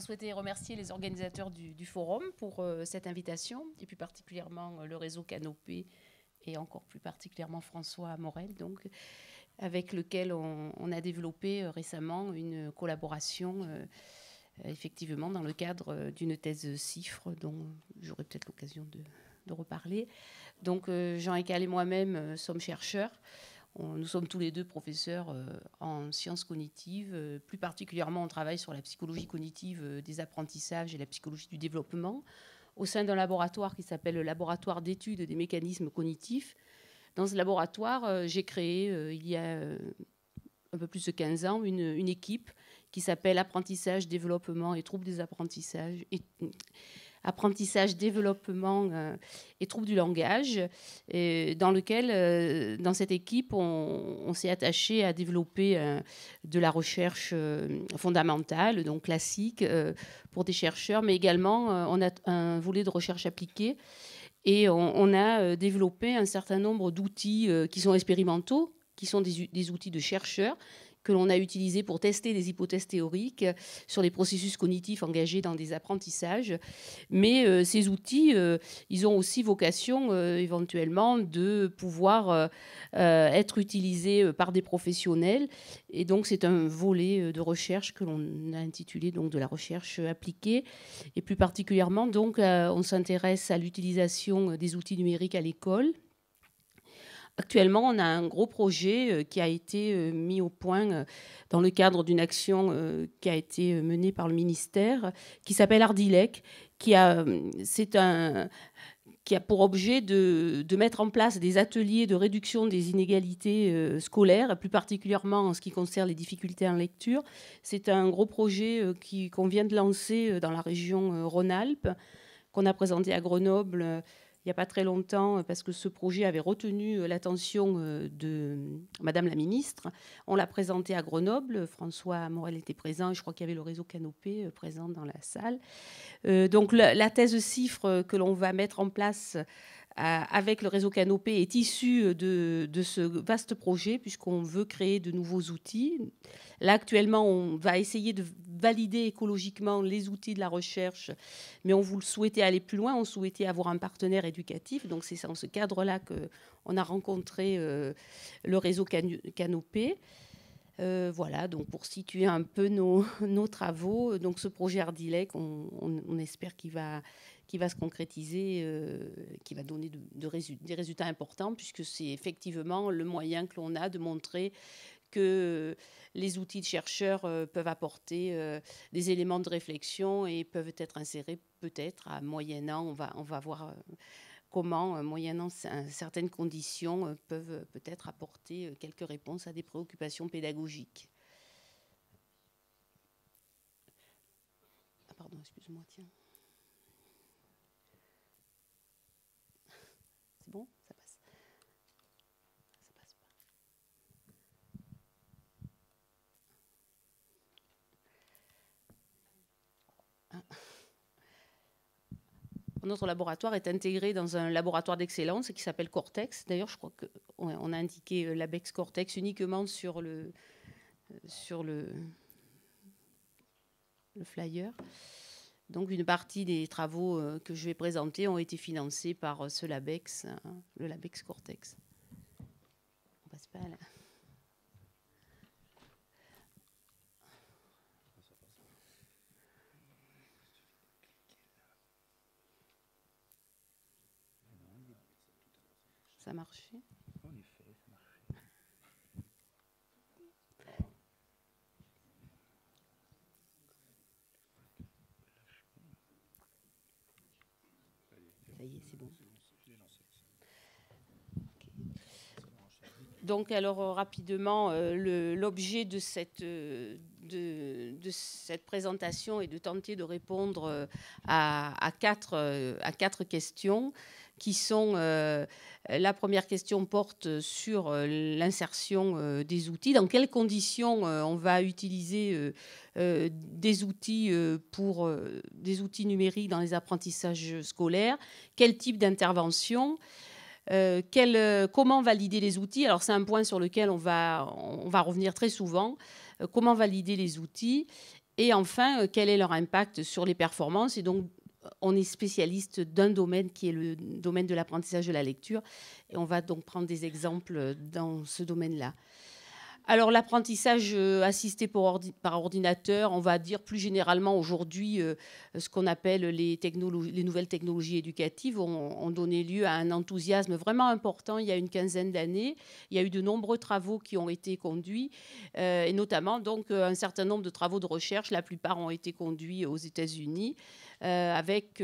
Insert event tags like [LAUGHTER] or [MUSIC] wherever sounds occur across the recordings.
souhaiter remercier les organisateurs du, forum pour euh, cette invitation, et plus particulièrement euh, le réseau Canopé, et encore plus particulièrement François Morel, donc, avec lequel on, a développé euh, récemment une collaboration, effectivement, dans le cadre d'une thèse CIFRE, dont j'aurai peut-être l'occasion de, reparler. Donc, Jean-Écal et moi-même sommes chercheurs nous sommes tous les deux professeurs euh, en sciences cognitives. Euh, plus particulièrement, on travaille sur la psychologie cognitive euh, des apprentissages et la psychologie du développement au sein d'un laboratoire qui s'appelle le laboratoire d'études des mécanismes cognitifs. Dans ce laboratoire, j'ai créé il y a un peu plus de 15 ans une, équipe qui s'appelle Apprentissage, développement et troubles des apprentissages apprentissage, développement euh, et troubles du langage, et euh, dans lequel, euh, dans cette équipe, on, s'est attaché à développer de la recherche fondamentale, donc classique, pour des chercheurs, mais également on a un volet de recherche appliquée. Et on, a développé un certain nombre d'outils qui sont expérimentaux, qui sont des outils de chercheurs, que l'on a utilisé pour tester des hypothèses théoriques sur les processus cognitifs engagés dans des apprentissages. Mais euh, ces outils, euh, ils ont aussi vocation euh, éventuellement de pouvoir être utilisés par des professionnels. Et donc c'est un volet de recherche que l'on a intitulé donc de la recherche appliquée. Et plus particulièrement donc on s'intéresse à l'utilisation des outils numériques à l'école Actuellement, on a un gros projet euh, qui a été euh, mis au point euh, dans le cadre d'une action qui a été menée par le ministère, qui s'appelle Ardilec, qui a, pour objet de, mettre en place des ateliers de réduction des inégalités scolaires, plus particulièrement en ce qui concerne les difficultés en lecture. C'est un gros projet qui, qu'on vient de lancer dans la région Rhône-Alpes, qu'on a présenté à Grenoble il n'y a pas très longtemps, euh, parce que ce projet avait retenu euh, l'attention euh, de Madame la Ministre. On l'a présenté à Grenoble. François Morel était présent. Je crois qu'il y avait le réseau Canopé présent dans la salle. donc la, thèse chiffre que l'on va mettre en place euh, avec le réseau Canopé est issu euh, de, ce vaste projet puisqu'on veut créer de nouveaux outils. Là, actuellement, on va essayer de valider écologiquement les outils de la recherche, mais on vous souhaitait aller plus loin, on souhaitait avoir un partenaire éducatif. Donc c'est dans ce cadre-là qu'on a rencontré euh, le réseau can Canopé. voilà, donc pour situer un peu nos, [LAUGHS] travaux, donc ce projet Ardilec, on espère qu'il va qui va se concrétiser, euh, qui va donner des résultats importants, puisque c'est effectivement le moyen que l'on a de montrer que les outils de chercheurs euh, peuvent apporter euh, des éléments de réflexion et peuvent être insérés peut-être à moyen on va, on va voir comment, moyennant certaines conditions, peuvent peut-être apporter quelques réponses à des préoccupations pédagogiques. Ah, pardon, excuse-moi, tiens. bon Ça passe. Ça passe pas. Notre laboratoire est intégré dans un laboratoire d'excellence qui s'appelle Cortex. D'ailleurs, je crois qu'on a indiqué euh, l'ABEX Cortex uniquement sur le, euh, sur le, le flyer. Donc une partie des travaux euh, que je vais présenter ont été financés par euh, ce LABEX, euh, le LABEX Cortex. On passe pas là. Ça marchait. donc alors euh, rapidement euh, l'objet euh, de cette, présentation est de tenter de répondre à, quatre, questions qui sont la première question porte sur l'insertion des outils. Dans quelles conditions on va utiliser des outils pour des outils numériques dans les apprentissages scolaires Quel type d'intervention euh, euh, comment valider les outils Alors c'est un point sur lequel on va, on va revenir très souvent. Euh, comment valider les outils Et enfin, quel est leur impact sur les performances Et donc, on est spécialiste d'un domaine qui est le domaine de l'apprentissage de la lecture. Et on va donc prendre des exemples dans ce domaine-là. Alors l'apprentissage euh, assisté par ordinateur, on va dire plus généralement aujourd'hui, euh, ce qu'on appelle les, nouvelles technologies éducatives ont, donné lieu à un enthousiasme vraiment important il y a une quinzaine d'années. Il y a eu de nombreux travaux qui ont été conduits, euh, et notamment donc un certain nombre de travaux de recherche, la plupart ont été conduits aux États-Unis, avec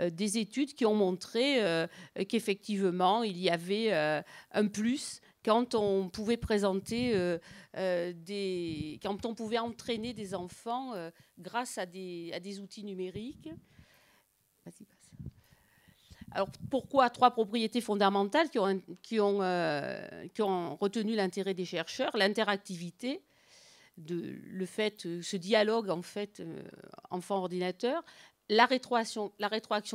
des études qui ont montré qu'effectivement il y avait un plus quand on pouvait présenter euh, euh, quand on pouvait entraîner des enfants euh, grâce à des, outils numériques. Alors pourquoi trois propriétés fondamentales qui ont, retenu l'intérêt des chercheurs L'interactivité, le fait, ce dialogue en fait enfant-ordinateur, la rétroaction,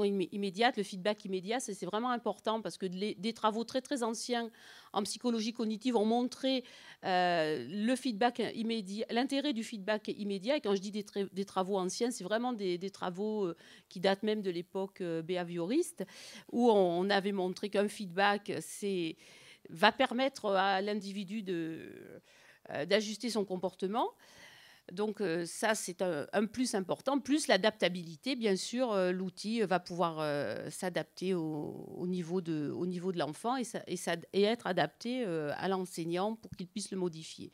immédiate, le feedback immédiat, c'est vraiment important parce que des travaux très très anciens en psychologie cognitive ont montré euh, l'intérêt du feedback immédiat. Et quand je dis des, travaux anciens, c'est vraiment des, travaux euh, qui datent même de l'époque euh, behavioriste, où on avait montré qu'un feedback va permettre à l'individu d'ajuster son comportement. Donc euh, ça, c'est un, plus important, plus l'adaptabilité, bien sûr, euh, l'outil va pouvoir euh, s'adapter au, niveau de, l'enfant et, être adapté à l'enseignant pour qu'il puisse le modifier.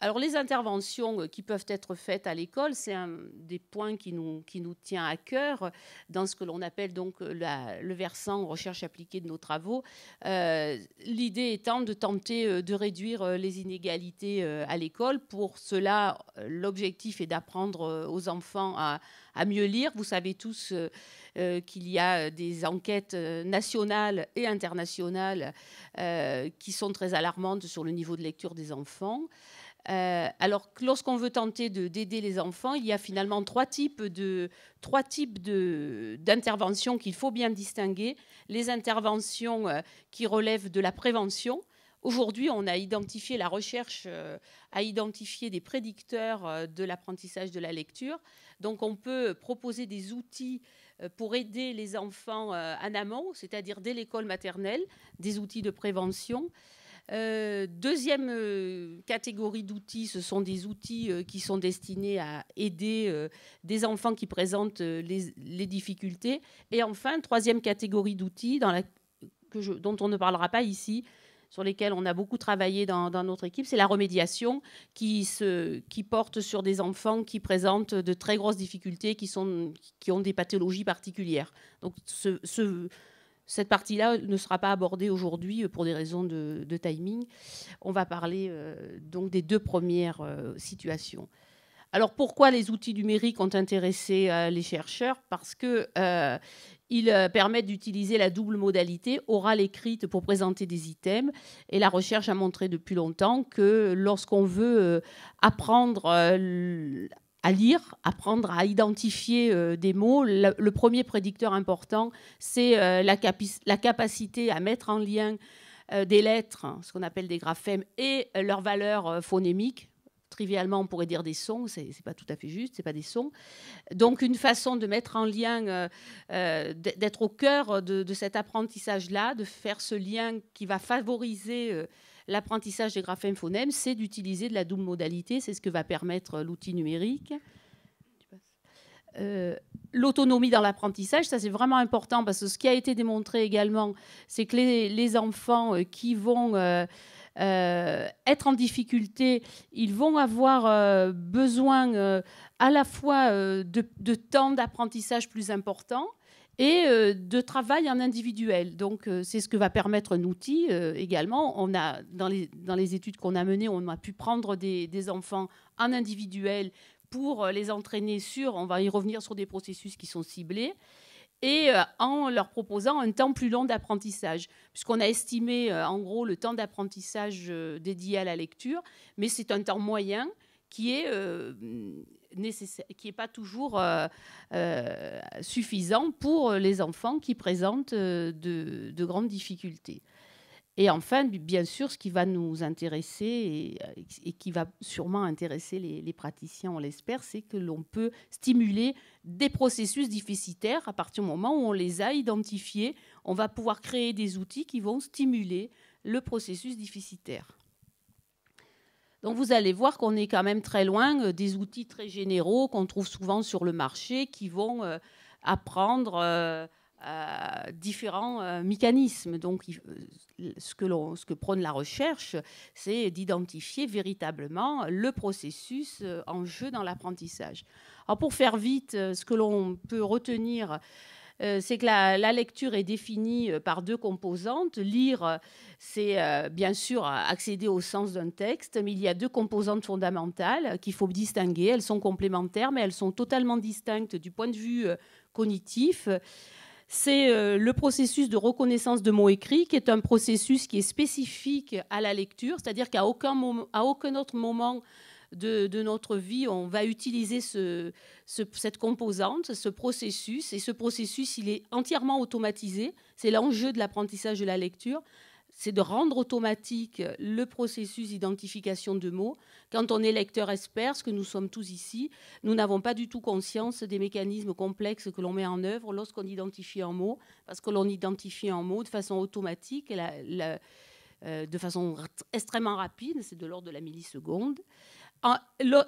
Alors les interventions euh, qui peuvent être faites à l'école, c'est un des points qui nous, qui nous tient à cœur dans ce que l'on appelle donc euh, le versant recherche appliquée de nos travaux. Euh, l'idée étant de tenter de réduire les inégalités à l'école. Pour cela, l'objectif est d'apprendre aux enfants à, mieux lire. Vous savez tous qu'il y a des enquêtes nationales et internationales qui sont très alarmantes sur le niveau de lecture des enfants. Euh, alors lorsqu'on veut tenter d'aider les enfants, il y a finalement trois types de trois types d'interventions qu'il faut bien distinguer. Les interventions euh, qui relèvent de la prévention. Aujourd'hui, on a identifié la recherche à euh, a identifié des prédicteurs de l'apprentissage de la lecture. Donc, on peut proposer des outils pour aider les enfants en amont, c'est-à-dire dès l'école maternelle, des outils de prévention. Euh, deuxième euh, catégorie d'outils, ce sont des outils euh, qui sont destinés à aider des enfants qui présentent les, difficultés. Et enfin, troisième catégorie d'outils dans la, que je, dont on ne parlera pas ici, sur lesquels on a beaucoup travaillé dans, notre équipe, c'est la remédiation qui, se, qui porte sur des enfants qui présentent de très grosses difficultés, qui, sont, qui ont des pathologies particulières. Donc ce, ce cette partie-là ne sera pas abordée aujourd'hui euh, pour des raisons de, timing. On va parler euh, donc des deux premières euh, situations. Alors pourquoi les outils numériques ont intéressé les chercheurs Parce qu'ils permettent d'utiliser la double modalité orale écrite pour présenter des items. Et la recherche a montré depuis longtemps que lorsqu'on veut apprendre à lire, apprendre à identifier euh, des mots. Le, premier prédicteur important, c'est euh, la, la, capacité à mettre en lien euh, des lettres, ce qu'on appelle des graphèmes, et leur valeur phonémique. Trivialement, on pourrait dire des sons, c'est pas tout à fait juste, c'est pas des sons. Donc, une façon de mettre en lien, d'être au cœur de, de cet apprentissage-là, de faire ce lien qui va favoriser L'apprentissage des graphèmes phonèmes, c'est d'utiliser de la double modalité, c'est ce que va permettre euh, l'outil numérique. Euh, l'autonomie dans l'apprentissage, ça c'est vraiment important parce que ce qui a été démontré également, c'est que les, enfants euh, qui vont être en difficulté, ils vont avoir besoin à la fois de, de temps d'apprentissage plus important, et euh, de travail en individuel. Donc, euh, c'est ce que va permettre un outil euh, également. On a, dans, les, dans les études qu'on a menées, on a pu prendre des, des, enfants en individuel pour les entraîner sur, on va y revenir sur des processus qui sont ciblés, et en leur proposant un temps plus long d'apprentissage, puisqu'on a estimé en gros le temps d'apprentissage dédié à la lecture, mais c'est un temps moyen qui est qui n'est pas toujours euh, euh, suffisant pour les enfants qui présentent euh, de, grandes difficultés. Et enfin, bien sûr, ce qui va nous intéresser et, qui va sûrement intéresser les, les praticiens, on l'espère, c'est que l'on peut stimuler des processus déficitaires à partir du moment où on les a identifiés. On va pouvoir créer des outils qui vont stimuler le processus déficitaire. Donc vous allez voir qu'on est quand même très loin euh, des outils très généraux qu'on trouve souvent sur le marché qui vont euh, apprendre euh, différents mécanismes. Donc ce que, ce que prône la recherche, c'est d'identifier véritablement le processus en jeu dans l'apprentissage. Alors pour faire vite, ce que l'on peut retenir euh, c'est que la, lecture est définie euh, par deux composantes. Lire, euh, c'est bien sûr accéder au sens d'un texte, mais il y a deux composantes fondamentales qu'il faut distinguer. Elles sont complémentaires, mais elles sont totalement distinctes du point de vue cognitif c'est le processus de reconnaissance de mots écrits, qui est un processus qui est spécifique à la lecture, c'est-à-dire qu'à aucun autre moment de, notre vie, on va utiliser cette composante, ce processus. Et ce processus, il est entièrement automatisé. C'est l'enjeu de l'apprentissage de la lecture c'est de rendre automatique le processus d'identification de mots. Quand on est lecteur expert, ce que nous sommes tous ici, nous n'avons pas du tout conscience des mécanismes complexes que l'on met en œuvre lorsqu'on identifie un mot, parce que l'on identifie un mot de façon automatique, euh, de façon extrêmement rapide, c'est de l'ordre de la milliseconde.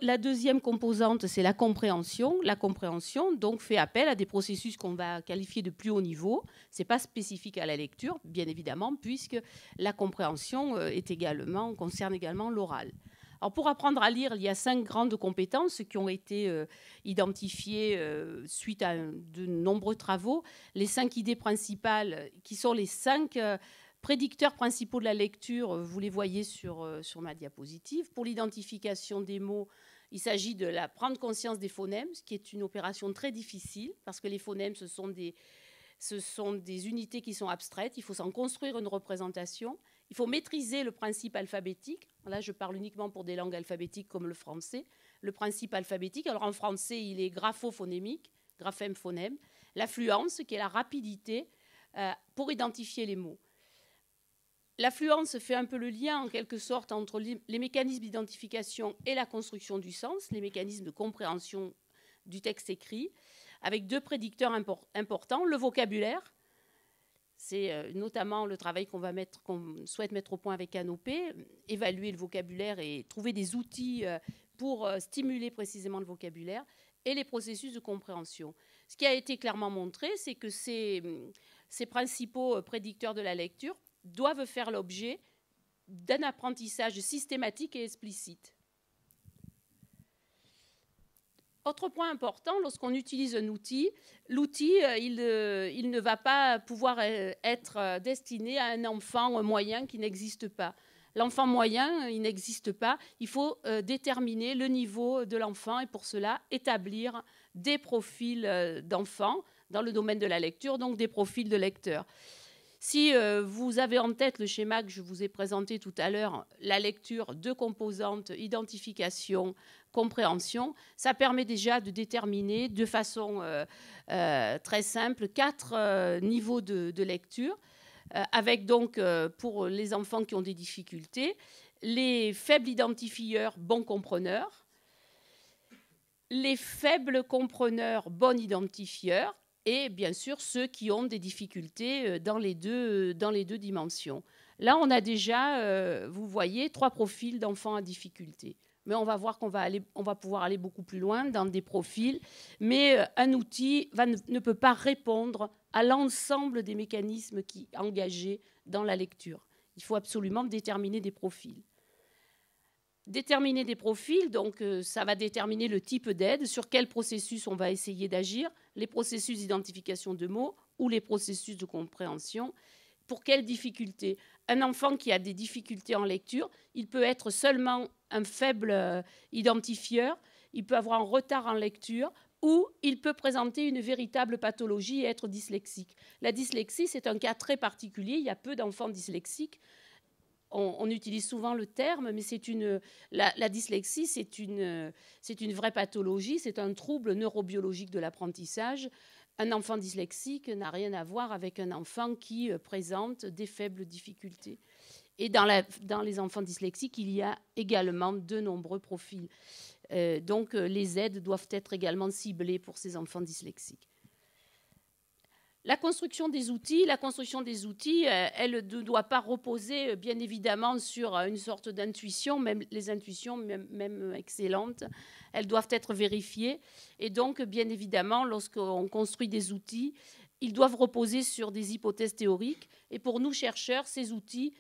La deuxième composante, c'est la compréhension. La compréhension, donc, fait appel à des processus qu'on va qualifier de plus haut niveau. Ce n'est pas spécifique à la lecture, bien évidemment, puisque la compréhension euh, est également, concerne également l'oral. Alors pour apprendre à lire, il y a cinq grandes compétences qui ont été euh, identifiées euh, suite à de nombreux travaux. Les cinq idées principales, qui sont les cinq Prédicteurs principaux de la lecture, euh, vous les voyez sur, euh, sur ma diapositive. Pour l'identification des mots, il s'agit de la prendre conscience des phonèmes, ce qui est une opération très difficile parce que les phonèmes, ce sont des, ce sont des unités qui sont abstraites. Il faut s'en construire une représentation. Il faut maîtriser le principe alphabétique. Là, je parle uniquement pour des langues alphabétiques comme le français. Le principe alphabétique, alors en français, il est graphophonémique, graphème-phonème. L'affluence, qui est la rapidité euh, pour identifier les mots. L'affluence fait un peu le lien, en quelque sorte, entre les mécanismes d'identification et la construction du sens, les mécanismes de compréhension du texte écrit, avec deux prédicteurs importants, le vocabulaire, c'est euh, notamment le travail qu'on va souhaite mettre au point avec Canopé, évaluer le vocabulaire et trouver des outils euh, pour euh, stimuler précisément le vocabulaire et les processus de compréhension. Ce qui a été clairement montré, c'est que ces principaux prédicteurs de la lecture doivent faire l'objet d'un apprentissage systématique et explicite. Autre point important, lorsqu'on utilise un outil, l'outil, euh, euh, il, ne va pas pouvoir euh, être destiné à un enfant moyen qui n'existe pas. L'enfant moyen, il n'existe pas. Il faut déterminer le niveau de l'enfant et pour cela établir des profils d'enfants dans le domaine de la lecture, donc des profils de lecteurs. Si euh, vous avez en tête le schéma que je vous ai présenté tout à l'heure, la lecture de composantes, identification, compréhension, ça permet déjà de déterminer de façon euh, euh, très simple quatre niveaux de, de lecture, avec donc pour les enfants qui ont des difficultés, les faibles identifieurs, bons compreneurs, les faibles compreneurs, bons identifieurs, et bien sûr ceux qui ont des difficultés euh, dans les deux, euh, dans les deux dimensions. Là, on a déjà, euh, vous voyez, trois profils d'enfants à difficulté. Mais on va voir qu'on va, aller, on va pouvoir aller beaucoup plus loin dans des profils. Mais un outil ne peut pas répondre à l'ensemble des mécanismes qui engagés dans la lecture. Il faut absolument déterminer des profils déterminer des profils, donc euh, ça va déterminer le type d'aide, sur quel processus on va essayer d'agir, les processus d'identification de mots ou les processus de compréhension, pour quelles difficultés. Un enfant qui a des difficultés en lecture, il peut être seulement un faible euh, identifieur, il peut avoir un retard en lecture ou il peut présenter une véritable pathologie et être dyslexique. La dyslexie, c'est un cas très particulier, il y a peu d'enfants dyslexiques on, utilise souvent le terme, mais la, dyslexie, c'est une, c'est une vraie pathologie, c'est un trouble neurobiologique de l'apprentissage. Un enfant dyslexique n'a rien à voir avec un enfant qui euh, présente des faibles difficultés. Et dans, les enfants dyslexiques, il y a également de nombreux profils. Euh, donc euh, les aides doivent être également ciblées pour ces enfants dyslexiques. La construction des outils, la construction des outils, euh, elle ne doit pas reposer euh, bien évidemment sur euh, une sorte d'intuition, même les intuitions même, même, excellentes, elles doivent être vérifiées. Et donc, bien évidemment, lorsqu'on construit des outils, ils doivent reposer sur des hypothèses théoriques. Et pour nous chercheurs, ces outils,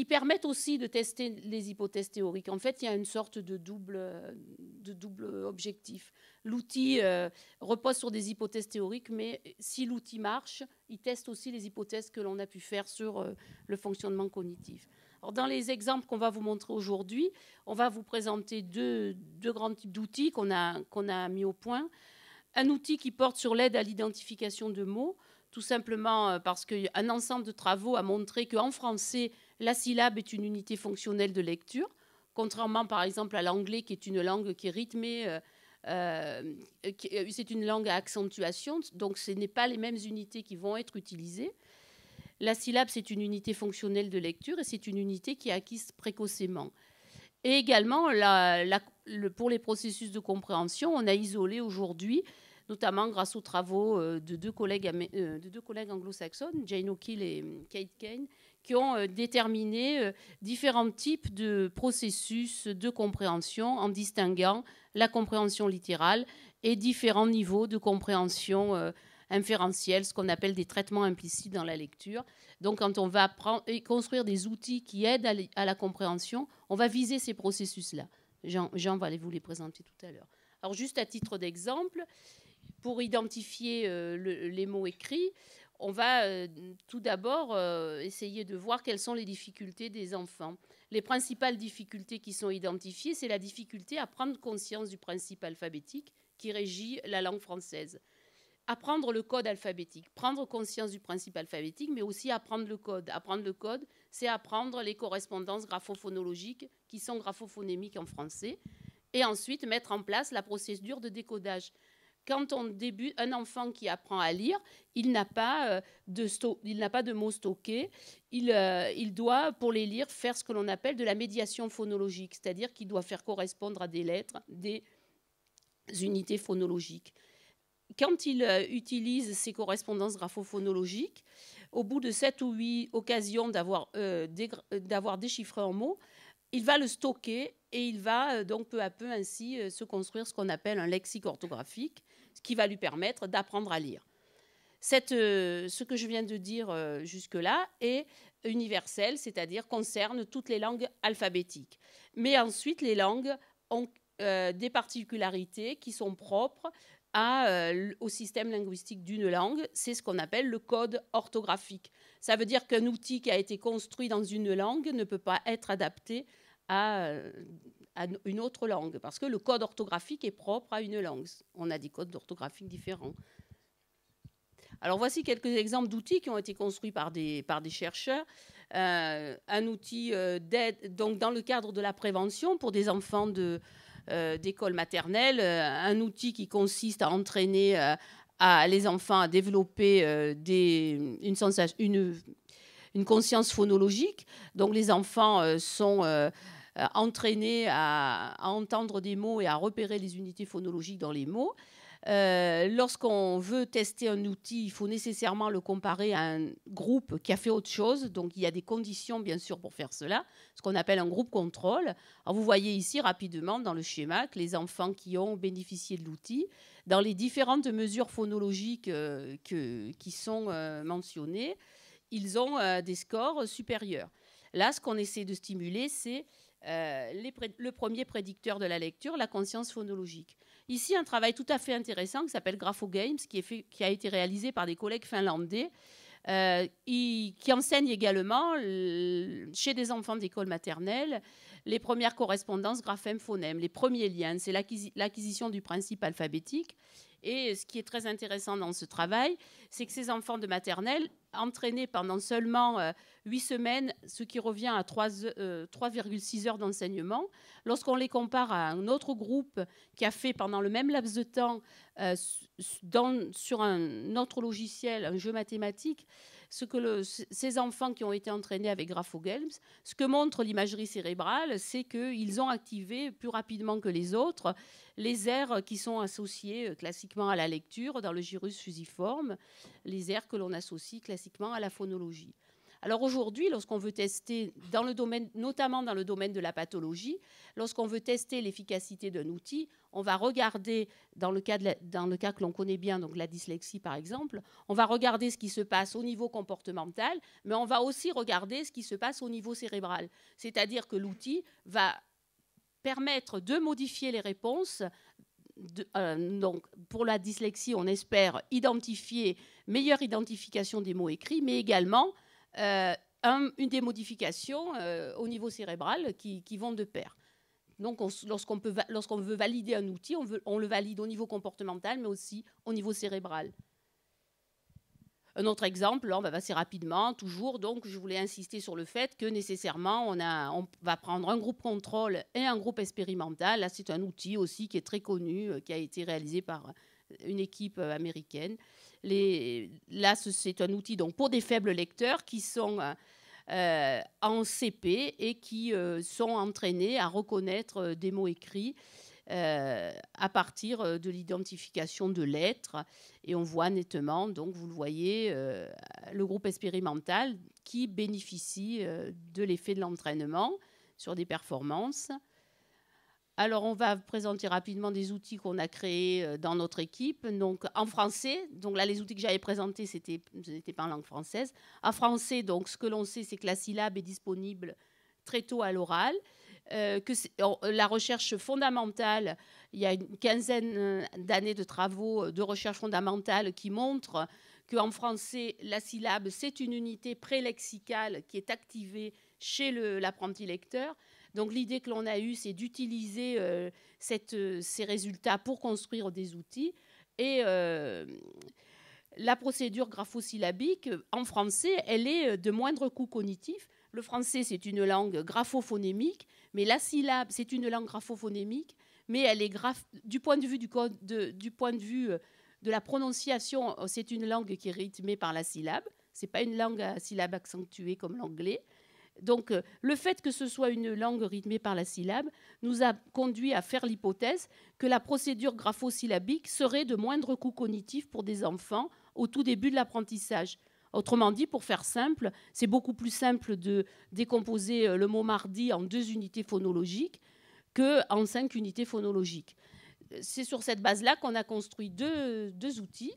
ils permettent aussi de tester les hypothèses théoriques. En fait, il y a une sorte de double, euh, de double objectif. L'outil euh, repose sur des hypothèses théoriques, mais si l'outil marche, il teste aussi les hypothèses que l'on a pu faire sur euh, le fonctionnement cognitif. dans les exemples qu'on va vous montrer aujourd'hui, on va vous présenter deux, deux grands types d'outils qu'on a, qu'on a mis au point. Un outil qui porte sur l'aide à l'identification de mots, tout simplement parce qu'un ensemble de travaux a montré qu'en français, la syllabe est une unité fonctionnelle de lecture, contrairement par exemple à l'anglais qui est une langue qui est rythmée. Euh, euh, euh, c'est une langue à accentuation, donc ce n'est pas les mêmes unités qui vont être utilisées. La syllabe, c'est une unité fonctionnelle de lecture et c'est une unité qui est acquise précocement. Et également, pour les processus de compréhension, on a isolé aujourd'hui, notamment grâce aux travaux de deux collègues, de collègues anglo saxons Jane O'Keill et Kate Kane, qui ont euh, déterminé euh, différents types de processus de compréhension en distinguant la compréhension littérale et différents niveaux de compréhension euh, inférentielle, ce qu'on appelle des traitements implicites dans la lecture. Donc quand on va construire des outils qui aident à, la compréhension, on va viser ces processus-là. Jean, va va vous les présenter tout à l'heure. Alors juste à titre d'exemple, pour identifier les mots écrits, on va euh, tout d'abord euh, essayer de voir quelles sont les difficultés des enfants. Les principales difficultés qui sont identifiées, c'est la difficulté à prendre conscience du principe alphabétique qui régit la langue française. Apprendre le code alphabétique, prendre conscience du principe alphabétique, mais aussi apprendre le code. Apprendre le code, c'est apprendre les correspondances graphophonologiques qui sont graphophonémiques en français, et ensuite mettre en place la procédure de décodage. Quand on débute, un enfant qui apprend à lire, il n'a pas, euh, de il n'a pas de mots stockés. Euh, il, doit, pour les lire, faire ce que l'on appelle de la médiation phonologique, c'est-à-dire qu'il doit faire correspondre à des lettres des unités phonologiques. Quand il euh, utilise ces correspondances graphophonologiques, au bout de sept ou huit occasions d'avoir déchiffré un mot, il va le stocker et il va donc peu à peu ainsi se construire ce qu'on appelle un lexique orthographique ce qui va lui permettre d'apprendre à lire. Euh, ce que je viens de dire euh, jusque-là est universel, c'est-à-dire concerne toutes les langues alphabétiques. Mais ensuite, les langues ont euh, des particularités qui sont propres au système linguistique d'une langue. C'est ce qu'on appelle le code orthographique. Ça veut dire qu'un outil qui a été construit dans une langue ne peut pas être adapté à, une autre langue, parce que le code orthographique est propre à une langue. On a des codes orthographiques différents. Alors voici quelques exemples d'outils qui ont été construits par des, par des chercheurs. Euh, un outil euh, d'aide, donc dans le cadre de la prévention pour des enfants de, euh, d'école maternelle, un outil qui consiste à entraîner à les enfants à développer des, une, une, une, conscience phonologique. Donc les enfants sont euh, entraîner à, entendre des mots et à repérer les unités phonologiques dans les mots. Euh, lorsqu'on veut tester un outil, il faut nécessairement le comparer à un groupe qui a fait autre chose. Donc il y a des conditions, bien sûr, pour faire cela, ce qu'on appelle un groupe contrôle. Alors, vous voyez ici rapidement dans le schéma que les enfants qui ont bénéficié de l'outil, dans les différentes mesures phonologiques euh, que, qui sont mentionnées, ils ont des scores supérieurs. Là, ce qu'on essaie de stimuler, c'est euh, le premier prédicteur de la lecture, la conscience phonologique. Ici, un travail tout à fait intéressant qui s'appelle Grapho Games, qui, a été réalisé par des collègues finlandais, euh, qui enseignent également chez des enfants d'école maternelle les premières correspondances graphème-phonème, les premiers liens. C'est l'acquisition du principe alphabétique et ce qui est très intéressant dans ce travail, c'est que ces enfants de maternelle, entraînés pendant seulement euh, huit semaines, ce qui revient à 3,6 euh, heures d'enseignement, lorsqu'on les compare à un autre groupe qui a fait pendant le même laps de temps euh, sur un autre logiciel, un jeu mathématique, ce que ces enfants qui ont été entraînés avec Graphogelms, ce que montre l'imagerie cérébrale, c'est qu'ils ont activé plus rapidement que les autres les aires qui sont associées euh, classiquement à la lecture dans le gyrus fusiforme, les aires que l'on associe classiquement à la phonologie. Alors aujourd'hui, lorsqu'on veut tester, dans le domaine, notamment dans le domaine de la pathologie, lorsqu'on veut tester l'efficacité d'un outil, on va regarder, dans le cas, que l'on connaît bien, donc la dyslexie par exemple, on va regarder ce qui se passe au niveau comportemental, mais on va aussi regarder ce qui se passe au niveau cérébral. C'est-à-dire que l'outil va permettre de modifier les réponses euh, donc pour la dyslexie, on espère identifier meilleure identification des mots écrits, mais également euh, une des modifications euh, au niveau cérébral qui, vont de pair. Donc, lorsqu'on veut valider un outil, on, le valide au niveau comportemental, mais aussi au niveau cérébral. Un autre exemple, on va passer rapidement, toujours. Donc, je voulais insister sur le fait que nécessairement, on, on va prendre un groupe contrôle et un groupe expérimental. Là, c'est un outil aussi qui est très connu, euh, qui a été réalisé par une équipe américaine là, c'est un outil donc, pour des faibles lecteurs qui sont euh, euh, en CP et qui euh, sont entraînés à reconnaître des mots écrits à partir de l'identification de lettres. Et on voit nettement, donc vous le voyez, le groupe expérimental qui bénéficie de l'effet de l'entraînement sur des performances alors, on va présenter rapidement des outils qu'on a créés euh, dans notre équipe, donc en français. Donc là, les outils que j'avais présentés, c'était n'était pas en langue française. En français, donc, ce que l'on sait, c'est que la syllabe est disponible très tôt à l'oral. Euh, que euh, la recherche fondamentale, il y a une quinzaine d'années de travaux de recherche fondamentale qui montrent qu'en français, la syllabe, c'est une unité prélexicale qui est activée chez l'apprenti lecteur donc l'idée que l'on a eue, c'est d'utiliser euh, euh, ces résultats pour construire des outils. Et euh, la procédure graphosyllabique, en français, elle est de moindre coût cognitif. Le français, c'est une langue graphophonémique, mais la syllabe, c'est une langue graphophonémique, mais elle est du point de vue de, la prononciation, c'est une langue qui est rythmée par la syllabe. Ce n'est pas une langue à syllabe accentuée comme l'anglais. Donc euh, le fait que ce soit une langue rythmée par la syllabe nous a conduit à faire l'hypothèse que la procédure graphosyllabique serait de moindre coût cognitif pour des enfants au tout début de l'apprentissage. Autrement dit, pour faire simple, c'est beaucoup plus simple de décomposer euh, le mot mardi en deux unités phonologiques que en cinq unités phonologiques. C'est sur cette base-là qu'on a construit deux, outils.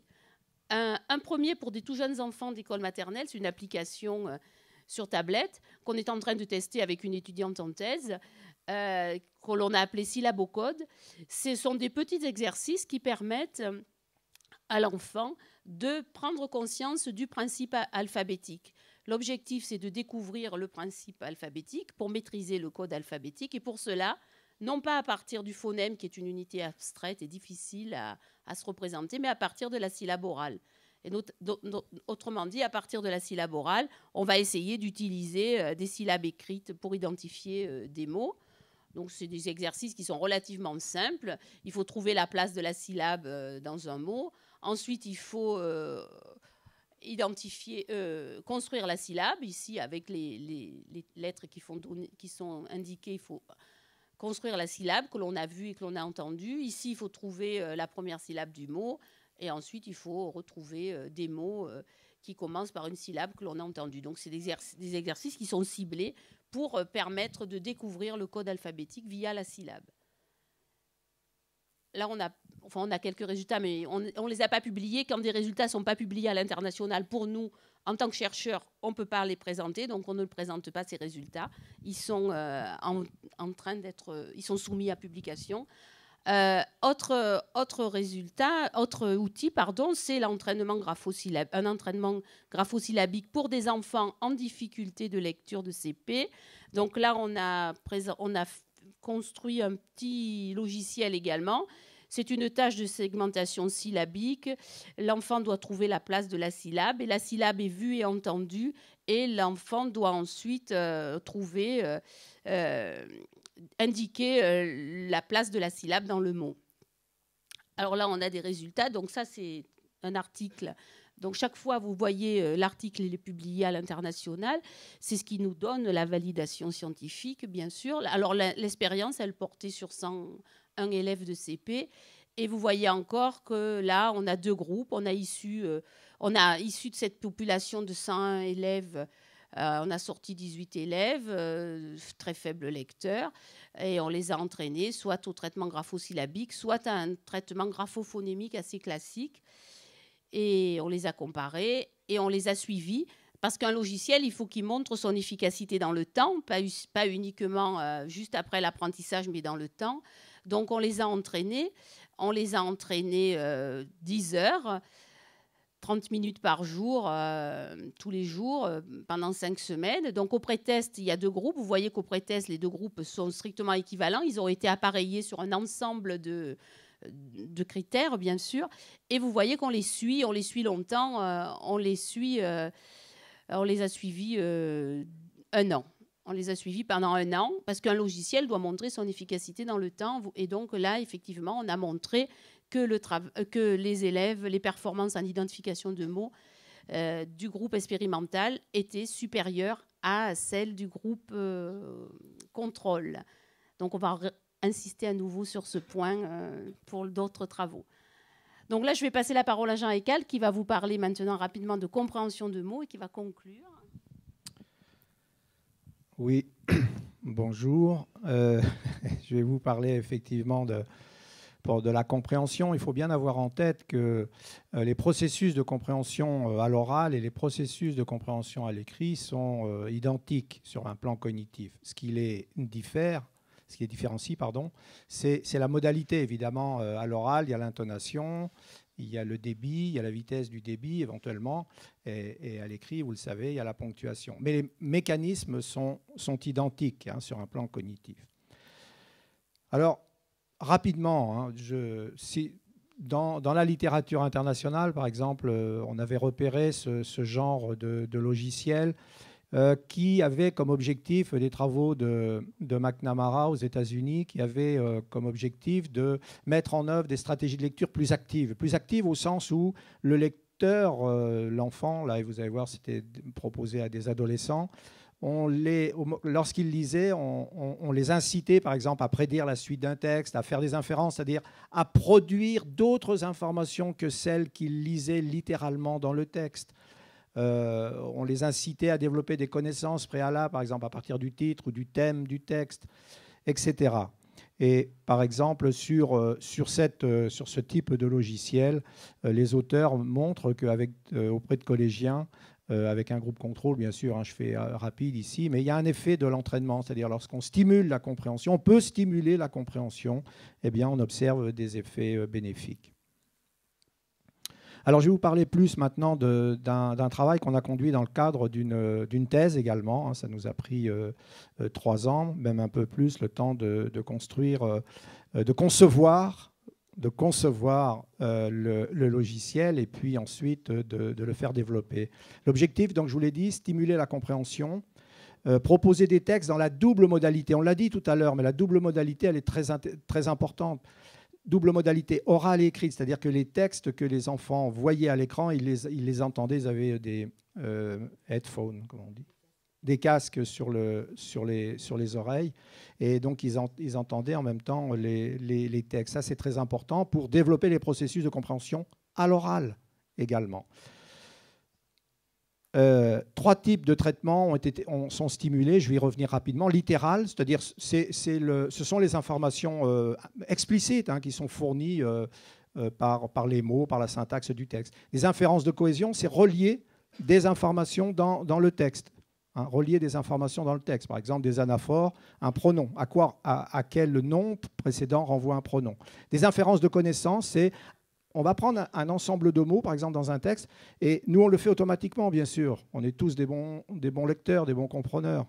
un, premier pour des tout jeunes enfants d'école maternelle, c'est une application euh, sur tablette, qu'on est en train de tester avec une étudiante en thèse, euh, que l'on a appelé syllabocode. Ce sont des petits exercices qui permettent à l'enfant de prendre conscience du principe alphabétique. L'objectif, c'est de découvrir le principe alphabétique pour maîtriser le code alphabétique. Et pour cela, non pas à partir du phonème, qui est une unité abstraite et difficile à, à se représenter, mais à partir de la syllabe orale autrement dit, à partir de la syllabe orale, on va essayer d'utiliser euh, des syllabes écrites pour identifier euh, des mots. Donc, c'est des exercices qui sont relativement simples. Il faut trouver la place de la syllabe euh, dans un mot. Ensuite, il faut identifier, construire la syllabe. Ici, avec les, lettres qui, qui sont indiquées, il faut construire la syllabe que l'on a vue et que l'on a entendue. Ici, il faut trouver la première syllabe du mot. Et ensuite, il faut retrouver euh, des mots euh, qui commencent par une syllabe que l'on a entendue. Donc, c'est des, exercices qui sont ciblés pour euh, permettre de découvrir le code alphabétique via la syllabe. Là, on a, on a quelques résultats, mais on ne les a pas publiés. Quand des résultats ne sont pas publiés à l'international, pour nous, en tant que chercheurs, on ne peut pas les présenter, donc on ne présente pas ces résultats. Ils sont, train ils sont soumis à publication. Euh, autre, autre résultat, autre outil, pardon, c'est l'entraînement un entraînement graphosyllabique pour des enfants en difficulté de lecture de CP. Donc là, on a, on a construit un petit logiciel également. C'est une tâche de segmentation syllabique. L'enfant doit trouver la place de la syllabe et la syllabe est vue et entendue et l'enfant doit ensuite euh, trouver euh, indiquer euh, la place de la syllabe dans le mot. Alors là, on a des résultats. Donc ça, c'est un article. Donc chaque fois, vous voyez euh, l'article, il est publié à l'international. C'est ce qui nous donne la validation scientifique, bien sûr. Alors l'expérience, elle portait sur 101 élèves de CP. Et vous voyez encore que là, on a deux groupes. On a issu, euh, on a issu de cette population de 101 élèves euh, on a sorti 18 élèves, euh, très faibles lecteurs, et on les a entraînés soit au traitement graphosyllabique, soit à un traitement graphophonémique assez classique. Et on les a comparés et on les a suivis parce qu'un logiciel, il faut qu'il montre son efficacité dans le temps, pas, uniquement euh, juste après l'apprentissage, mais dans le temps. Donc on les a entraînés, on les a entraînés 10 heures 30 minutes par jour, euh, tous les jours, euh, pendant 5 semaines. Donc au pré-test, il y a deux groupes. Vous voyez qu'au pré-test, les deux groupes sont strictement équivalents. Ils ont été appareillés sur un ensemble de, critères, bien sûr. Et vous voyez qu'on les suit, on les suit longtemps, euh, on les suit, on les a suivis un an. On les a suivis pendant un an parce qu'un logiciel doit montrer son efficacité dans le temps. Et donc là, effectivement, on a montré que, euh, que les élèves, les performances en identification de mots euh, du groupe expérimental étaient supérieures à celles du groupe euh, contrôle. Donc on va insister à nouveau sur ce point pour d'autres travaux. Donc là, je vais passer la parole à Jean Ecal qui va vous parler maintenant rapidement de compréhension de mots et qui va conclure. Oui, [CLEARS THROAT] bonjour. [LAUGHS] je vais vous parler effectivement de pour de la compréhension, il faut bien avoir en tête que euh, les processus de compréhension euh, à l'oral et les processus de compréhension à l'écrit sont euh, identiques sur un plan cognitif. Ce qui les diffère, ce qui les différencie, pardon, c'est la modalité. Évidemment, à l'oral, il y a l'intonation, il y a le débit, il y a la vitesse du débit éventuellement, et, à l'écrit, vous le savez, il y a la ponctuation. Mais les mécanismes sont, sont identiques hein, sur un plan cognitif. Alors, rapidement, hein, je, dans, la littérature internationale, par exemple, euh, on avait repéré ce, genre de, logiciel euh, qui avait comme objectif des travaux de, McNamara aux États-Unis, qui avait euh, comme objectif de mettre en œuvre des stratégies de lecture plus actives. Plus actives au sens où le lecteur, l'enfant, là, vous allez voir, c'était proposé à des adolescents, lorsqu'ils lisaient, on, les incitait, par exemple, à prédire la suite d'un texte, à faire des inférences, c'est-à-dire à produire d'autres informations que celles qu'ils lisaient littéralement dans le texte. Euh, on les incitait à développer des connaissances préalables, par exemple, à partir du titre ou du thème du texte, etc. Et par exemple, sur, euh, euh, sur ce type de logiciel, les auteurs montrent qu'auprès auprès de collégiens, euh, avec un groupe contrôle, bien sûr, hein, je fais euh, rapide ici, mais il y a un effet de l'entraînement, c'est-à-dire lorsqu'on stimule la compréhension, on peut stimuler la compréhension, eh bien, on observe des effets euh, bénéfiques. Alors, je vais vous parler plus maintenant d'un travail qu'on a conduit dans le cadre d'une thèse également. Hein. ça nous a pris trois ans, même un peu plus, le temps de construire, de concevoir de concevoir euh, le, logiciel et puis ensuite euh, de, le faire développer. L'objectif, donc je vous l'ai dit, stimuler la compréhension, euh, proposer des textes dans la double modalité. On l'a dit tout à l'heure, mais la double modalité, elle est très, très importante. Double modalité orale et écrite, c'est-à-dire que les textes que les enfants voyaient à l'écran, ils les, ils entendaient, ils avaient des headphones, comme on dit des casques sur, les, oreilles. Et donc, ils, entendaient en même temps les, textes. Ça, c'est très important pour développer les processus de compréhension à l'oral également. Euh, trois types de traitements ont été, sont stimulés, je vais y revenir rapidement. Littéral, c'est-à-dire ce sont les informations euh, explicites hein, qui sont fournies euh, par, les mots, par la syntaxe du texte. Les inférences de cohésion, c'est relier des informations dans, le texte. Hein, relier des informations dans le texte, par exemple des anaphores, un pronom, à, quoi, à, quel nom précédent renvoie un pronom. Des inférences de connaissances, c'est on va prendre un ensemble de mots, par exemple, dans un texte, et nous, on le fait automatiquement, bien sûr. On est tous des bons, des bons lecteurs, des bons compreneurs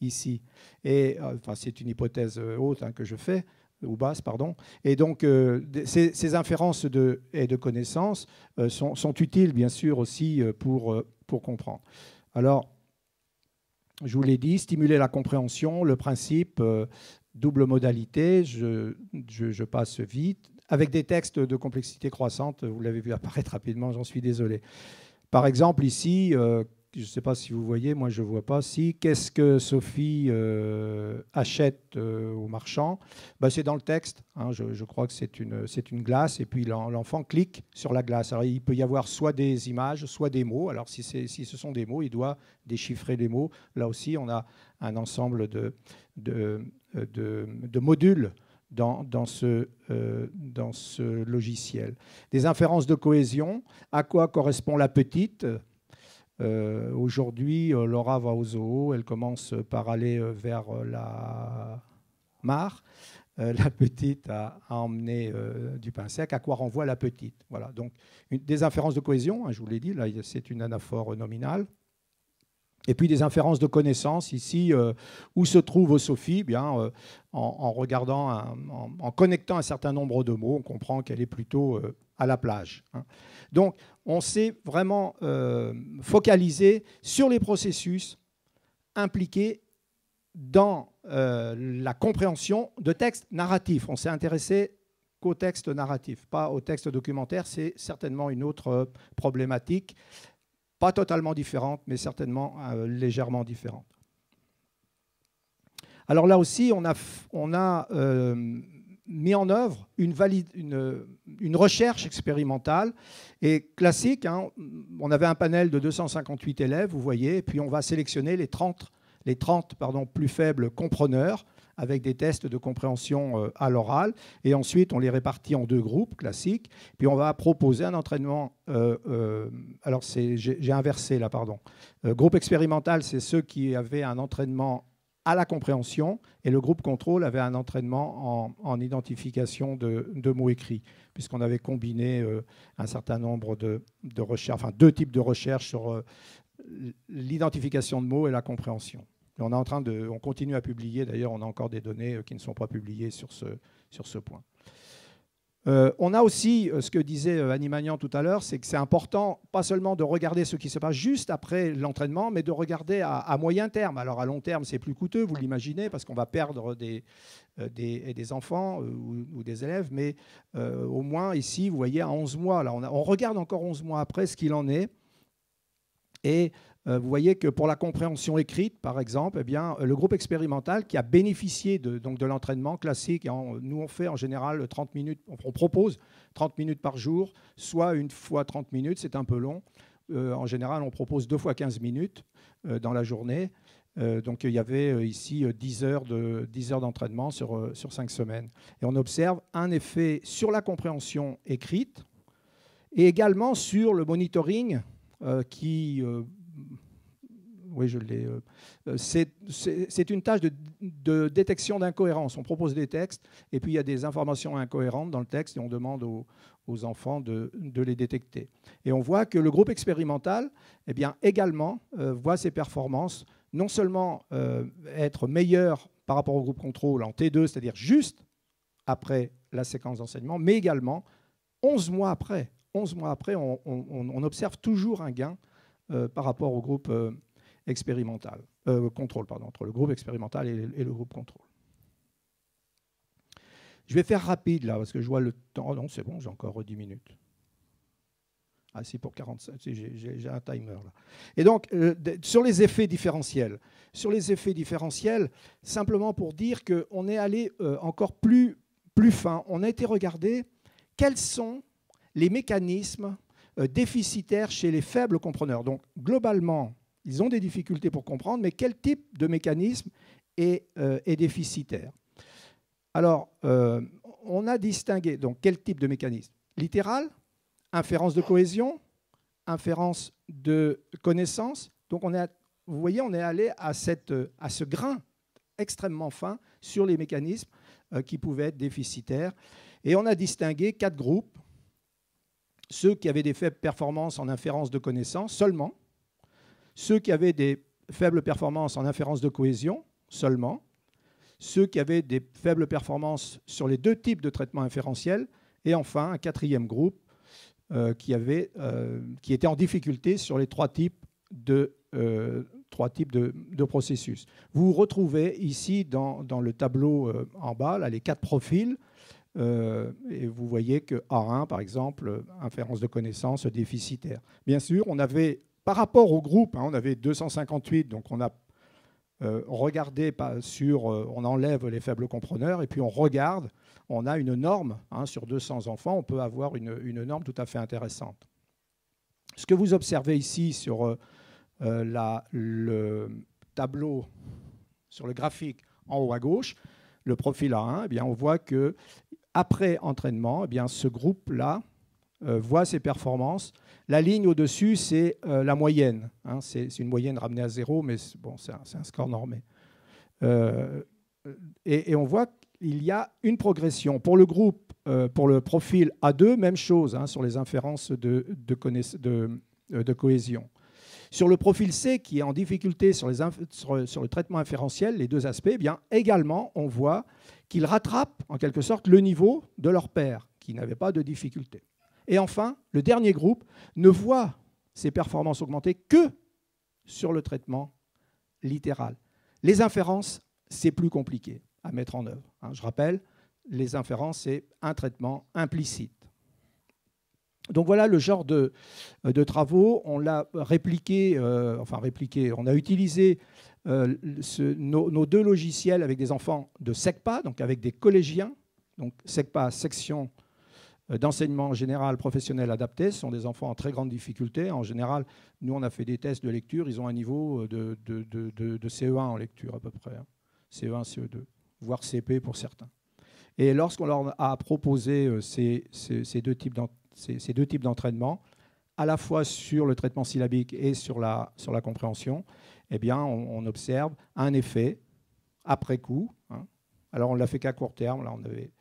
ici. Et euh, enfin, c'est une hypothèse euh, haute hein, que je fais ou basse, pardon. Et donc, euh, ces, inférences de, et de connaissances sont, sont, utiles, bien sûr, aussi pour, pour comprendre. Alors, je vous l'ai dit, stimuler la compréhension, le principe, euh, double modalité, je, passe vite, avec des textes de complexité croissante, vous l'avez vu apparaître rapidement, j'en suis désolé. Par exemple, ici, euh, je ne sais pas si vous voyez, moi je ne vois pas. Si, qu'est-ce que Sophie euh, achète euh, au marchand ben, C'est dans le texte. Hein, je, crois que c'est une, une, glace. Et puis l'enfant clique sur la glace. il peut y avoir soit des images, soit des mots. Alors si, si ce sont des mots, il doit déchiffrer les mots. Là aussi, on a un ensemble de, de, euh, modules. Dans, dans, ce, dans ce logiciel. Des inférences de cohésion, à quoi correspond la petite euh, aujourd'hui, euh, Laura va au zoo. Elle commence par aller euh, vers la mare. [LAUGHS] la petite a, emmené du pain sec, à quoi renvoie la petite. Voilà, donc une, des inférences de cohésion, hein, je vous l'ai dit, là c'est une anaphore nominale. Et puis des inférences de connaissances ici, euh, où se trouve Sophie, bien, euh, en, regardant, en, connectant un certain nombre de mots, on comprend qu'elle est plutôt euh, à la plage. Hein. Donc, on s'est vraiment focalisé sur les processus impliqués dans la compréhension de textes narratifs. On s'est intéressé qu'au texte narratif, pas au texte documentaire. C'est certainement une autre problématique pas totalement différentes, mais certainement euh, légèrement différentes. Alors là aussi, on a, euh, mis en œuvre une, recherche expérimentale et classique. Hein. on avait un panel de 258 élèves, vous voyez, et puis on va sélectionner les 30, les 30 pardon, plus faibles compreneurs avec des tests de compréhension euh, à l'oral. Et ensuite, on les répartit en deux groupes classiques. Puis on va proposer un entraînement. Euh, euh, alors, j'ai inversé là, pardon. groupe expérimental, c'est ceux qui avaient un entraînement à la compréhension et le groupe contrôle avait un entraînement en, identification de, mots écrits, puisqu'on avait combiné un certain nombre de, recherches, enfin deux types de recherches sur l'identification de mots et la compréhension on est en train de, on continue à publier. D'ailleurs, on a encore des données euh, qui ne sont pas publiées sur ce, sur ce point. Euh, on a aussi euh, ce que disait Annie Magnan tout à l'heure, c'est que c'est important pas seulement de regarder ce qui se passe juste après l'entraînement, mais de regarder à, moyen terme. Alors à long terme, c'est plus coûteux, vous l'imaginez, parce qu'on va perdre des, des, enfants ou, des élèves, mais au moins ici, vous voyez, à 11 mois, là, on, on regarde encore 11 mois après ce qu'il en est. Et euh, vous voyez que pour la compréhension écrite, par exemple, eh bien, le groupe expérimental qui a bénéficié de, donc de l'entraînement classique, nous on fait en général 30 minutes, on propose 30 minutes par jour, soit une fois 30 minutes, c'est un peu long. Euh, en général, on propose deux fois 15 minutes euh, dans la journée. donc il y avait ici 10 heures, de, 10 heures d'entraînement sur, sur 5 semaines. Et on observe un effet sur la compréhension écrite et également sur le monitoring qui oui, je l'ai. Euh, euh, c'est une tâche de, détection d'incohérence. On propose des textes et puis il y a des informations incohérentes dans le texte et on demande aux, enfants de, les détecter. Et on voit que le groupe expérimental, eh bien, également, euh, voit ses performances non seulement être meilleur par rapport au groupe contrôle en T2, c'est-à-dire juste après la séquence d'enseignement, mais également 11 mois après. 11 mois après, on, observe toujours un gain par rapport au groupe expérimental, euh, contrôle, pardon, entre le groupe expérimental et, le groupe contrôle. Je vais faire rapide là, parce que je vois le temps. Oh non, c'est bon, j'ai encore 10 minutes. Ah, c'est pour 45. j'ai un timer là. Et donc, euh, sur les effets différentiels, sur les effets différentiels, simplement pour dire qu'on est allé euh, encore plus, plus fin, on a été regarder quels sont les mécanismes déficitaires chez les faibles compreneurs. Donc, globalement, ils ont des difficultés pour comprendre, mais quel type de mécanisme est, euh, déficitaire Alors, euh, on a distingué donc quel type de mécanisme Littéral, inférence de cohésion, inférence de connaissance. Donc, vous voyez, on est allé euh, à, ce grain extrêmement fin sur les mécanismes qui pouvaient être déficitaires. Et on a distingué quatre groupes. Ceux qui avaient des faibles performances en inférence de connaissance seulement, ceux qui avaient des faibles performances en inférence de cohésion seulement, ceux qui avaient des faibles performances sur les deux types de traitements inférentiels, et enfin un quatrième groupe euh, qui, avait, euh, qui était en difficulté sur les trois types de, euh, trois types de, processus. Vous retrouvez ici dans, le tableau en bas les quatre profils. et vous voyez que A1, par exemple, inférence de connaissance déficitaire. Bien sûr, on avait par rapport au groupe, hein, on avait 258, donc on a euh, regardé sur, euh, on enlève les faibles compreneurs et puis on regarde, on a une norme hein, sur 200 enfants, on peut avoir une, norme tout à fait intéressante. Ce que vous observez ici sur euh, le tableau, sur le graphique en haut à gauche, le profil A1, eh bien, on voit que après entraînement, eh bien, ce groupe-là voit ses performances la ligne au-dessus, c'est euh, la moyenne. Hein. c'est une moyenne ramenée à zéro, mais bon, c'est un, score normé. Euh, et, on voit qu'il y a une progression. Pour le groupe, euh, pour le profil A2, même chose hein, sur les inférences de, cohésion. Sur le profil C, qui est en difficulté sur, le traitement inférentiel, les deux aspects, eh bien, également, on voit qu'ils rattrapent en quelque sorte le niveau de leur père, qui n'avait pas de difficultés. Et enfin, le dernier groupe ne voit ses performances augmenter que sur le traitement littéral. Les inférences, c'est plus compliqué à mettre en œuvre. Hein, je rappelle, les inférences, c'est un traitement implicite. Donc voilà le genre de, euh, travaux. On l'a répliqué, euh, enfin répliqué, on a utilisé euh, nos, nos, deux logiciels avec des enfants de SECPA, donc avec des collégiens, donc SECPA, section euh, d'enseignement général professionnel adapté. Ce sont des enfants en très grande difficulté. En général, nous, on a fait des tests de lecture. Ils ont un niveau euh, de, de, de, CE1 en lecture à peu près. CE1, hein. CE2, e voire CP pour certains. Et lorsqu'on leur a proposé euh, ces, ces, ces deux types d'entraînement, à la fois sur le traitement syllabique et sur la, sur la compréhension, eh bien, on, observe un effet après coup. Hein. Alors, on ne l'a fait qu'à court terme. Là, on avait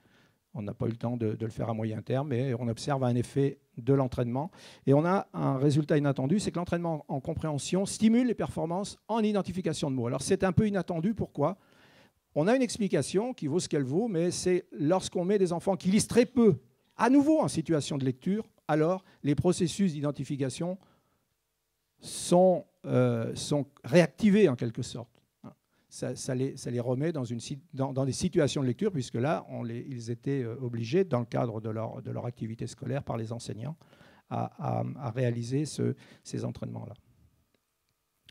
on n'a pas eu le temps de, le faire à moyen terme, mais on observe un effet de l'entraînement. Et on a un résultat inattendu, c'est que l'entraînement en compréhension stimule les performances en identification de mots. Alors c'est un peu inattendu, pourquoi On a une explication qui vaut ce qu'elle vaut, mais c'est lorsqu'on met des enfants qui lisent très peu, à nouveau en situation de lecture, alors les processus d'identification sont, euh, sont réactivés en quelque sorte ça, les, remet dans, une, dans, des situations de lecture, puisque là, on ils étaient euh, obligés, dans le cadre de leur, de leur activité scolaire par les enseignants, à, réaliser ces entraînements-là.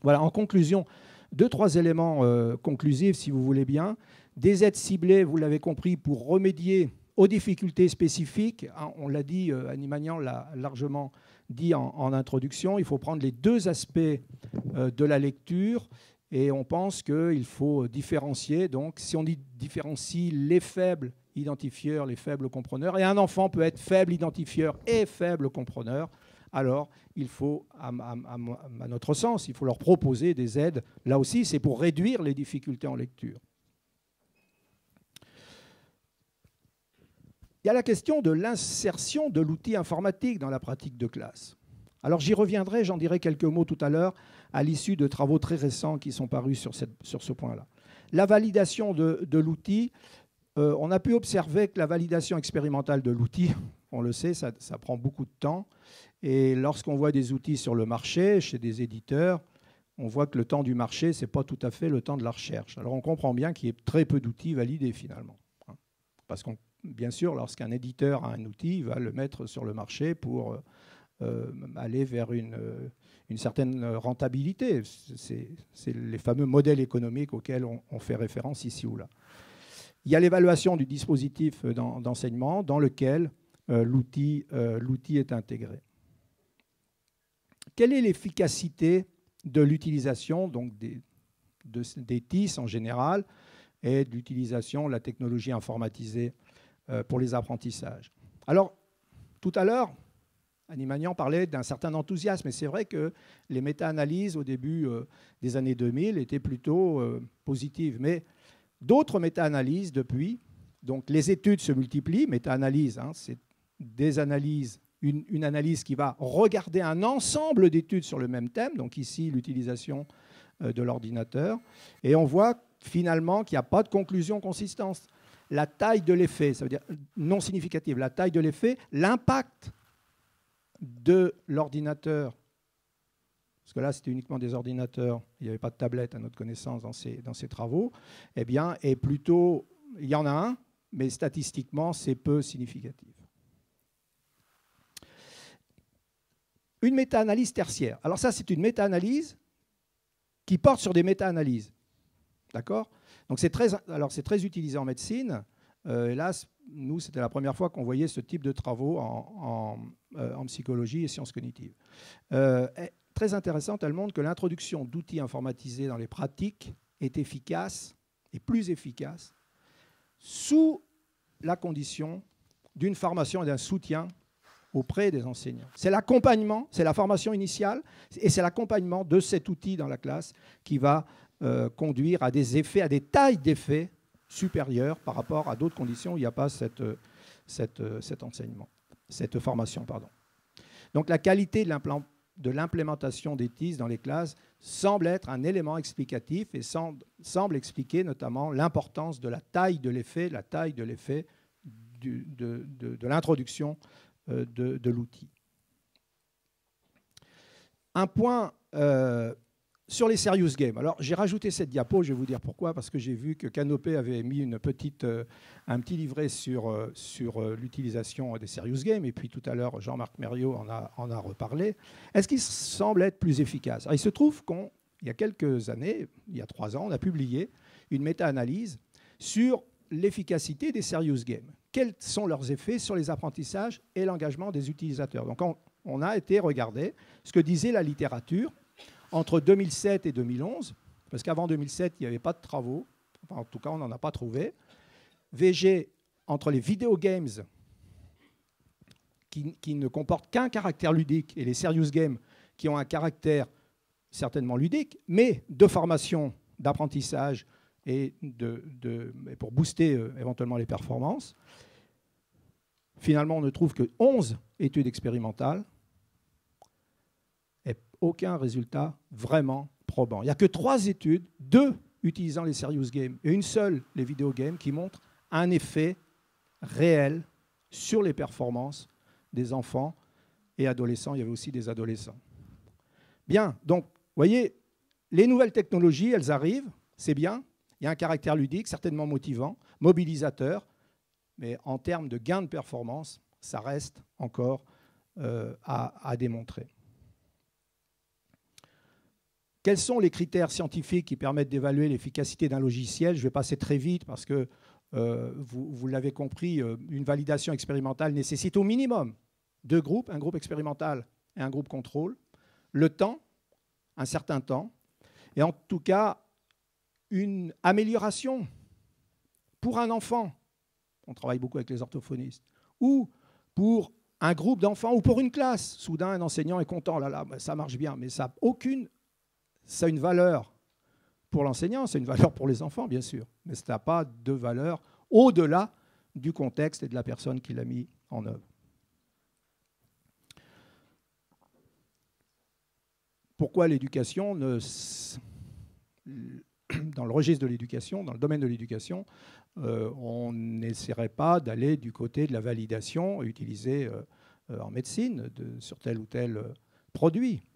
Voilà, en conclusion, deux, trois éléments euh, conclusifs, si vous voulez bien. Des aides ciblées, vous l'avez compris, pour remédier aux difficultés spécifiques. Hein, on l'a dit, euh, Annie Magnan l'a largement dit en, introduction, il faut prendre les deux aspects euh, de la lecture et on pense qu'il faut différencier. Donc, si on différencie les faibles identifieurs, les faibles compreneurs, et un enfant peut être faible identifieur et faible compreneur, alors il faut, à, à notre sens, il faut leur proposer des aides. Là aussi, c'est pour réduire les difficultés en lecture. Il y a la question de l'insertion de l'outil informatique dans la pratique de classe. Alors j'y reviendrai, j'en dirai quelques mots tout à l'heure, à l'issue de travaux très récents qui sont parus sur, ce point-là. La validation de, l'outil, euh, on a pu observer que la validation expérimentale de l'outil, [LAUGHS] on le sait, ça, prend beaucoup de temps. Et lorsqu'on voit des outils sur le marché, chez des éditeurs, on voit que le temps du marché, ce n'est pas tout à fait le temps de la recherche. Alors on comprend bien qu'il y ait très peu d'outils validés finalement. Hein. Parce que bien sûr, lorsqu'un éditeur a un outil, il va le mettre sur le marché pour euh, euh, aller vers une, euh, certaine euh, rentabilité. C'est les fameux modèles économiques auxquels on, fait référence ici ou là. Il y a l'évaluation du dispositif d'enseignement dans lequel l'outil est intégré. Quelle est l'efficacité de l'utilisation donc des, des TIS en général et de l'utilisation de la technologie informatisée pour les apprentissages Alors, tout à l'heure, Annie Magnan parlait d'un certain enthousiasme, et c'est vrai que les méta-analyses au début euh, des années 2000 étaient plutôt euh, positives. Mais d'autres méta-analyses depuis, donc les études se multiplient, méta-analyses, hein, c'est des analyses, une, analyse qui va regarder un ensemble d'études sur le même thème, donc ici l'utilisation euh, de l'ordinateur, et on voit finalement qu'il n'y a pas de conclusion consistante. La taille de l'effet, ça veut dire non significative, la taille de l'effet, l'impact de l'ordinateur, parce que là c'était uniquement des ordinateurs, il n'y avait pas de tablette à notre connaissance dans ces, dans travaux, eh bien, est plutôt, il y en a un, mais statistiquement c'est peu significatif. Une méta-analyse tertiaire. Alors ça c'est une méta-analyse qui porte sur des méta-analyses. D'accord Donc c'est très, très utilisé en médecine. Euh, hélas, nous, c'était la première fois qu'on voyait ce type de travaux en, euh, psychologie et sciences cognitives. Euh, très intéressante, elle montre que l'introduction d'outils informatisés dans les pratiques est efficace et plus efficace sous la condition d'une formation et d'un soutien auprès des enseignants. C'est l'accompagnement, c'est la formation initiale et c'est l'accompagnement de cet outil dans la classe qui va euh, conduire à des effets, à des tailles d'effets supérieure par rapport à d'autres conditions où il n'y a pas cette, euh, cette, euh, cet enseignement, cette formation. Pardon. Donc la qualité de l'implémentation des TIS dans les classes semble être un élément explicatif et semble, expliquer notamment l'importance de la taille de l'effet, la taille de l'effet de, de, l'introduction euh, de, l'outil. Un point sur les serious games. Alors j'ai rajouté cette diapo, je vais vous dire pourquoi, parce que j'ai vu que Canopé avait mis une petite, euh, un petit livret sur, euh, sur euh, l'utilisation des serious games, et puis tout à l'heure Jean-Marc merriot en a, reparlé. Est-ce qu'il semble être plus efficace Il se trouve qu'il y a quelques années, il y a trois ans, on a publié une méta-analyse sur l'efficacité des serious games. Quels sont leurs effets sur les apprentissages et l'engagement des utilisateurs Donc on, on a été regarder ce que disait la littérature entre 2007 et 2011, parce qu'avant 2007, il n'y avait pas de travaux, en tout cas, on n'en a pas trouvé. VG, entre les video games, qui, ne comportent qu'un caractère ludique, et les serious games, qui ont un caractère certainement ludique, mais de formation, d'apprentissage, et, de, pour booster euh, éventuellement les performances. Finalement, on ne trouve que 11 études expérimentales aucun résultat vraiment probant. Il n'y a que trois études, deux utilisant les serious games et une seule les video games, qui montrent un effet réel sur les performances des enfants et adolescents. Il y avait aussi des adolescents. Bien, donc, vous voyez, les nouvelles technologies, elles arrivent, c'est bien. Il y a un caractère ludique, certainement motivant, mobilisateur, mais en termes de gain de performance, ça reste encore euh, à démontrer. Quels sont les critères scientifiques qui permettent d'évaluer l'efficacité d'un logiciel Je vais passer très vite parce que euh, vous, l'avez compris, euh, une validation expérimentale nécessite au minimum deux groupes, un groupe expérimental et un groupe contrôle, le temps, un certain temps, et en tout cas une amélioration pour un enfant, on travaille beaucoup avec les orthophonistes, ou pour un groupe d'enfants, ou pour une classe. Soudain, un enseignant est content, oh là là, ça marche bien, mais ça n'a aucune ça a une valeur pour l'enseignant, c'est une valeur pour les enfants, bien sûr, mais ça n'a pas de valeur au-delà du contexte et de la personne qui l'a mis en œuvre. Pourquoi l'éducation ne... Dans le registre de l'éducation, dans le domaine de l'éducation, euh, on n'essaierait pas d'aller du côté de la validation utilisée euh, en médecine sur tel ou tel euh, produit.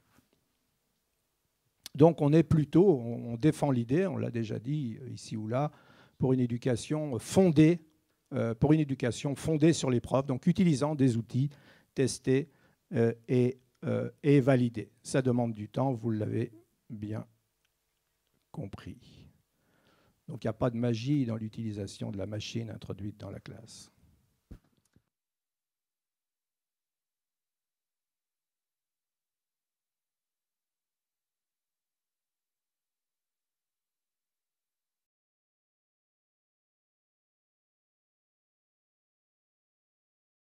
Donc on est plutôt, on défend l'idée, on l'a déjà dit euh, ici ou là, pour une éducation fondée, euh, pour une éducation fondée sur les preuves, donc utilisant des outils testés euh, et, et validés. Ça demande du temps, vous l'avez bien compris. Donc il n'y a pas de magie dans l'utilisation de la machine introduite dans la classe.